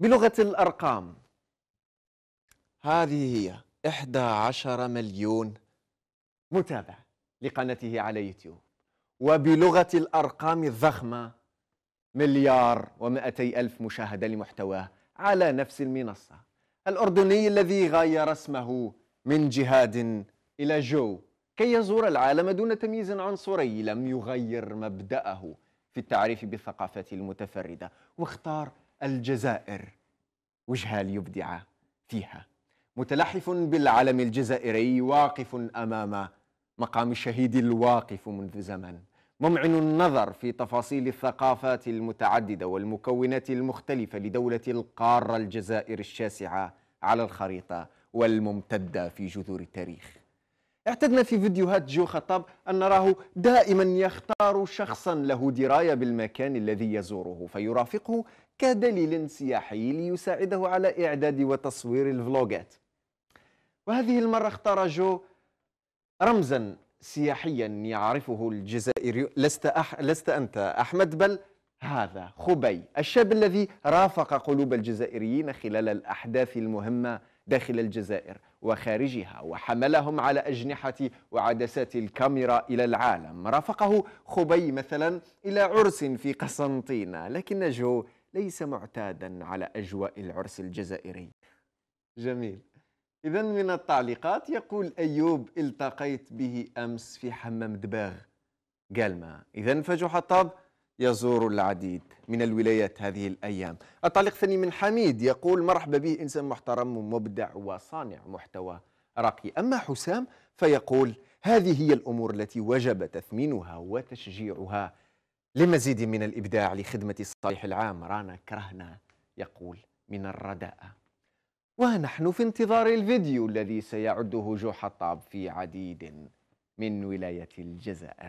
بلغة الأرقام هذه هي 11 مليون متابع لقناته على يوتيوب وبلغة الأرقام الضخمة مليار ومائتي ألف مشاهدة لمحتواه على نفس المنصة الأردني الذي غير اسمه من جهاد إلى جو كي يزور العالم دون تمييز عنصري لم يغير مبدأه في التعريف بالثقافات المتفردة واختار الجزائر وجهة ليبدع فيها متلحف بالعلم الجزائري واقف أمام مقام الشهيد الواقف منذ زمن ممعن النظر في تفاصيل الثقافات المتعددة والمكونات المختلفة لدولة القارة الجزائر الشاسعة على الخريطة والممتدة في جذور التاريخ اعتدنا في فيديوهات جو خطاب أن نراه دائما يختار شخصا له دراية بالمكان الذي يزوره فيرافقه كدليل سياحي ليساعده على إعداد وتصوير الفلوجات وهذه المرة اختار جو رمزا سياحيا يعرفه الجزائري لست, أح... لست أنت أحمد بل هذا خبي الشاب الذي رافق قلوب الجزائريين خلال الأحداث المهمة داخل الجزائر وخارجها وحملهم على أجنحة وعدسات الكاميرا إلى العالم رافقه خبي مثلا إلى عرس في قسنطينة لكن جو ليس معتادا على أجواء العرس الجزائري جميل إذا من التعليقات يقول أيوب التقيت به أمس في حمام دباغ قال ما إذا فجو حطاب يزور العديد من الولايات هذه الأيام التعليق الثاني من حميد يقول مرحبا به إنسان محترم ومبدع وصانع محتوى راقي أما حسام فيقول هذه هي الأمور التي وجب تثمينها وتشجيعها لمزيد من الإبداع لخدمة الصالح العام رانا كرهنا يقول من الرداء ونحن في انتظار الفيديو الذي سيعده جو حطاب في عديد من ولايات الجزائر